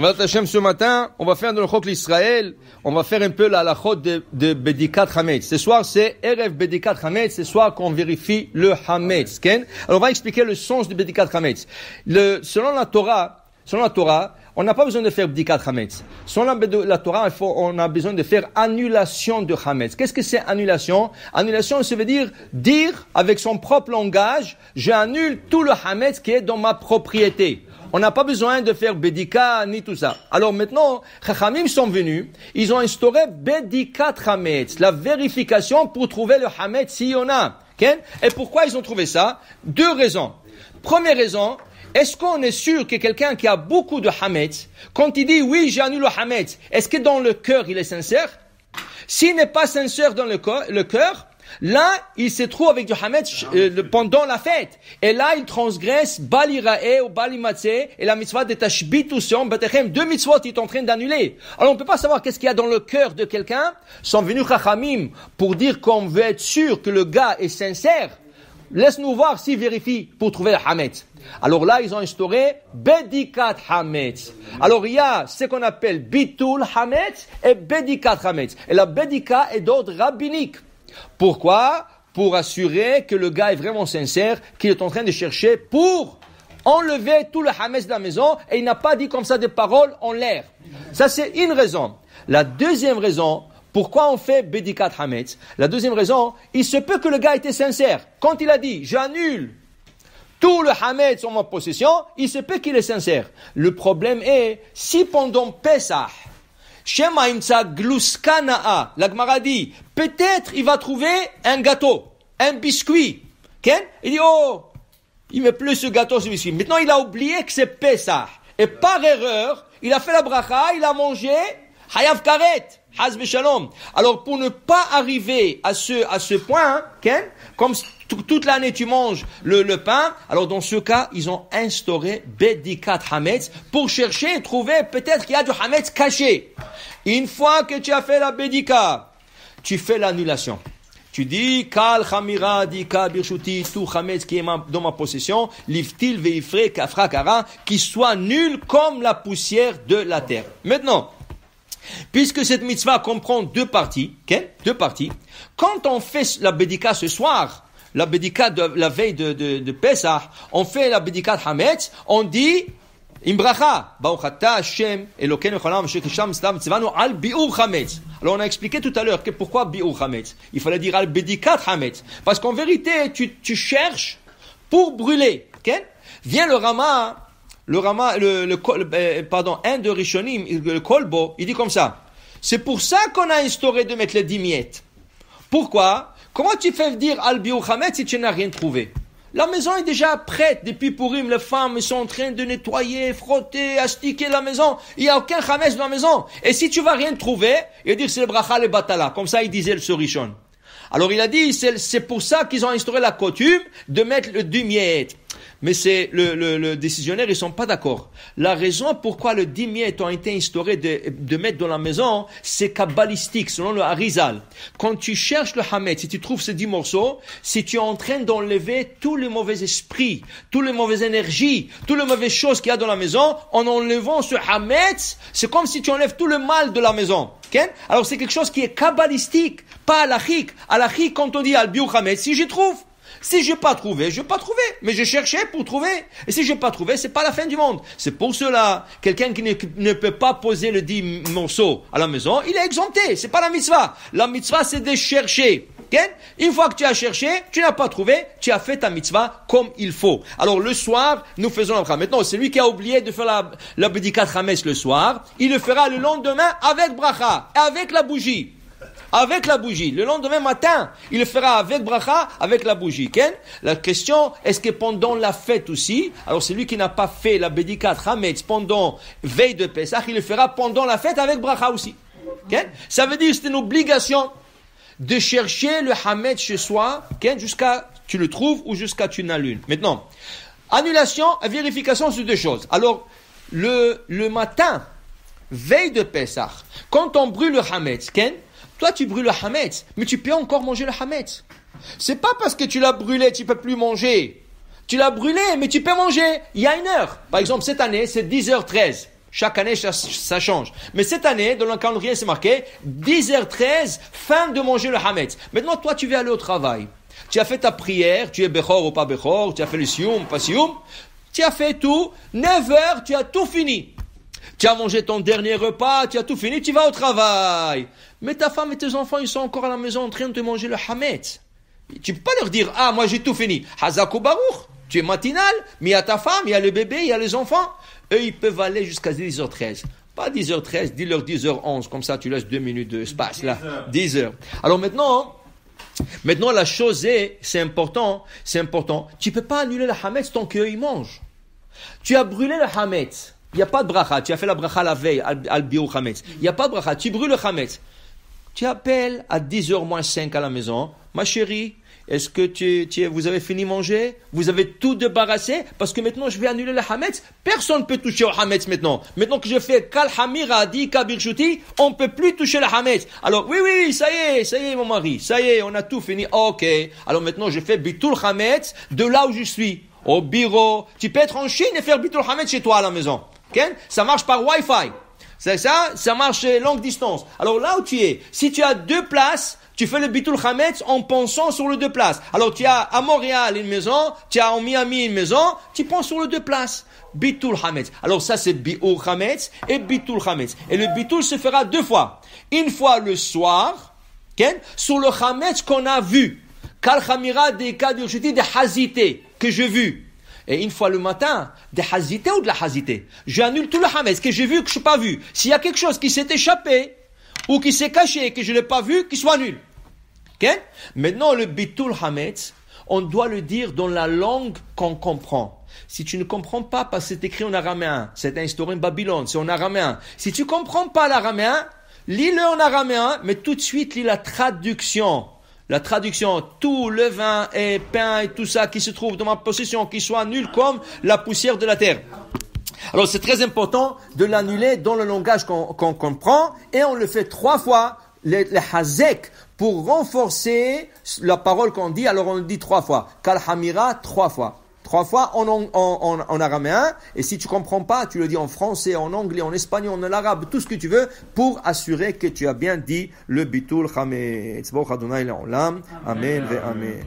ce matin, on va faire dans le l'Israël, on va faire un peu la chôte de, de Bedikat Hametz. Ce soir, c'est Erev Bedikat Hametz, ce soir qu'on vérifie le Hametz. Ken? Alors, on va expliquer le sens du Bedikat Hametz. Le, selon la Torah, selon la Torah, on n'a pas besoin de faire bédicat Hametz. Selon la Torah, on a besoin de faire annulation de Hametz. Qu'est-ce que c'est annulation Annulation, ça veut dire dire avec son propre langage, j'annule tout le Hametz qui est dans ma propriété. On n'a pas besoin de faire Bédika ni tout ça. Alors maintenant, Chachamim sont venus, ils ont instauré Bédika Hametz, la vérification pour trouver le Hametz s'il y en a. Et pourquoi ils ont trouvé ça Deux raisons. Première raison, est-ce qu'on est sûr que quelqu'un qui a beaucoup de Hametz, quand il dit oui, j'ai annulé le Hametz, est-ce que dans le cœur il est sincère S'il n'est pas sincère dans le cœur, Là, il se trouve avec du ah euh, pendant la fête. Et là, il transgresse bali Ra'e ou bali Matze et la mitzvah de Tashbit ou Deux mitzvahs il est en train d'annuler. Alors, on ne peut pas savoir qu'est-ce qu'il y a dans le cœur de quelqu'un. Sont venus Chachamim pour dire qu'on veut être sûr que le gars est sincère. Laisse-nous voir s'il vérifie pour trouver le Hametz. Alors là, ils ont instauré Bedikat Hamed Alors il y a ce qu'on appelle Bitul Hamed et Bedikat Hametz. Et la Bedika est d'ordre rabbinique. Pourquoi Pour assurer que le gars est vraiment sincère, qu'il est en train de chercher pour enlever tout le Hamès de la maison et il n'a pas dit comme ça des paroles en l'air. Ça, c'est une raison. La deuxième raison, pourquoi on fait Bédikat Hametz La deuxième raison, il se peut que le gars était sincère. Quand il a dit j'annule tout le Hametz en ma possession, il se peut qu'il est sincère. Le problème est si pendant Pesah. Shema imsa dit, peut-être il va trouver un gâteau, un biscuit. Ken? Il dit, oh, il me plus ce gâteau, ce biscuit. Maintenant, il a oublié que c'est ça Et par erreur, il a fait la bracha, il a mangé, hayav karet, Alors, pour ne pas arriver à ce, à ce point, qu'est hein, Ken, toute l'année tu manges le, pain, alors dans ce cas, ils ont instauré Bedikat Hametz pour chercher, trouver peut-être qu'il y a du Hametz caché. Une fois que tu as fait la Bedika, tu fais l'annulation. Tu dis, Kal Khamira, Dika Birshuti, tout Hametz qui est dans ma possession, Liftil Veifre Kafra Kara, qui soit nul comme la poussière de la terre. Maintenant, Puisque cette mitzvah comprend deux parties, qu'est-ce deux parties, quand on fait la bédika ce soir, la bédicat de la veille de, de, de Pesach, on fait la bédicate Hametz, on dit imbraha, bauchatta Hashem al Alors on a expliqué tout à l'heure que pourquoi bi'ur hametz Il fallait dire al bédikat hametz. Parce qu'en vérité, tu, tu cherches pour brûler. Okay? Vient le Rama, le Rama, le, le, euh, pardon, un de Rishonim, le Kolbo, il dit comme ça. C'est pour ça qu'on a instauré de mettre les dix miettes. Pourquoi Comment tu fais dire al Khamet si tu n'as rien trouvé La maison est déjà prête depuis Purim. Les femmes sont en train de nettoyer, frotter, astiquer la maison. Il n'y a aucun Khamet dans la maison. Et si tu vas rien trouver, il va dire c'est le bracha le batala. Comme ça, il disait le sorichon. Alors il a dit, c'est pour ça qu'ils ont instauré la coutume de mettre le du mais c'est le, le, le, décisionnaire, ils sont pas d'accord. La raison pourquoi le dimiette a été instauré de, mettre dans la maison, c'est kabbalistique, selon le Harizal. Quand tu cherches le Hamet, si tu trouves ces dix morceaux, si tu es en train d'enlever tous les mauvais esprits, toutes les mauvaises énergies, toutes les mauvaises choses qu'il y a dans la maison, en enlevant ce Hamet, c'est comme si tu enlèves tout le mal de la maison. Alors c'est quelque chose qui est kabbalistique, pas alachique. Alachique, quand on dit al-biou si j'y trouve. Si je n'ai pas trouvé, je n'ai pas trouvé. Mais je cherchais pour trouver. Et si je n'ai pas trouvé, c'est pas la fin du monde. C'est pour cela, quelqu'un qui ne, peut pas poser le dit morceau à la maison, il est exempté. C'est pas la mitzvah. La mitzvah, c'est de chercher. Okay? Une fois que tu as cherché, tu n'as pas trouvé, tu as fait ta mitzvah comme il faut. Alors le soir, nous faisons la bracha. Maintenant, lui qui a oublié de faire la, la le soir, il le fera le lendemain avec bracha, avec la bougie avec la bougie. Le lendemain matin, il le fera avec bracha, avec la bougie. La question, est-ce que pendant la fête aussi, alors celui qui n'a pas fait la bédicate Hametz pendant veille de Pesach, il le fera pendant la fête avec bracha aussi. Ça veut dire c'est une obligation de chercher le Hametz chez soi, jusqu'à tu le trouves ou jusqu'à tu n'allumes. Maintenant, annulation et vérification, sur deux choses. Alors, le, le matin, veille de Pesach, quand on brûle le Hametz, toi, tu brûles le hametz, mais tu peux encore manger le hametz. C'est pas parce que tu l'as brûlé, tu peux plus manger. Tu l'as brûlé, mais tu peux manger. Il y a une heure. Par exemple, cette année, c'est 10h13. Chaque année, ça, change. Mais cette année, dans le calendrier, c'est marqué 10h13, fin de manger le hametz. Maintenant, toi, tu vas aller au travail. Tu as fait ta prière, tu es Bechor ou pas Bechor, tu as fait le Sioum, pas Sioum. Tu as fait tout. 9h, tu as tout fini. Tu as mangé ton dernier repas, tu as tout fini, tu vas au travail. Mais ta femme et tes enfants, ils sont encore à la maison en train de te manger le hamet. Tu peux pas leur dire, ah, moi j'ai tout fini. Hazako Baruch, tu es matinal, mais il y a ta femme, il y a le bébé, il y a les enfants. Eux, ils peuvent aller jusqu'à 10h13. Pas 10h13, dis-leur 10h11, comme ça tu laisses deux minutes de espace là. 10h. Alors maintenant, maintenant la chose est, c'est important, c'est important. Tu peux pas annuler le hamet tant qu'eux, ils mangent. Tu as brûlé le hamet. Il n'y a pas de bracha. Tu as fait la bracha la veille, al, bureau Il n'y a pas de bracha. Tu brûles le Hametz. Tu appelles à 10h moins 5 à la maison. Ma chérie, est-ce que tu, tu, vous avez fini manger Vous avez tout débarrassé Parce que maintenant, je vais annuler le Hametz. Personne ne peut toucher au Hametz maintenant. Maintenant que je fais Kalhamir Adi on ne peut plus toucher le Hametz. Alors, oui, oui, ça y est, ça y est, mon mari. Ça y est, on a tout fini. Ok. Alors maintenant, je fais Bitul Hametz de là où je suis. Au bureau. Tu peux être en Chine et faire Bitul Hametz chez toi à la maison. Ça marche par Wi-Fi. C'est ça Ça marche longue distance. Alors là où tu es, si tu as deux places, tu fais le bitoul chametz en pensant sur le deux places. Alors tu as à Montréal une maison, tu as en Miami une maison, tu penses sur le deux places. Bitoul chametz. Alors ça c'est bitoul chametz et bitoul chametz. Et le bitoul se fera deux fois. Une fois le soir, okay? sur le chametz qu'on a vu. Kal chamira de de hazite, que j'ai vu. Et une fois le matin, des hasités ou de la hasité, J'annule tout le hametz que j'ai vu que je suis pas vu. S'il y a quelque chose qui s'est échappé ou qui s'est caché et que je l'ai pas vu, qu'il soit nul. Okay? Maintenant, le bitul hametz, on doit le dire dans la langue qu'on comprend. Si tu ne comprends pas, parce que c'est écrit en araméen, c'est un historien babylone, c'est en araméen. Si tu comprends pas l'araméen, lis-le en araméen, mais tout de suite lis la traduction. La traduction, tout le vin et pain et tout ça qui se trouve dans ma possession, qui soit nul comme la poussière de la terre. Alors c'est très important de l'annuler dans le langage qu'on comprend et on le fait trois fois, le, hazek, pour renforcer la parole qu'on dit. Alors on le dit trois fois. Kalhamira, trois fois. Trois fois en, araméen, et si tu comprends pas, tu le dis en français, en anglais, en espagnol, en arabe, tout ce que tu veux, pour assurer que tu as bien dit le bitul chametz. Amen, amen.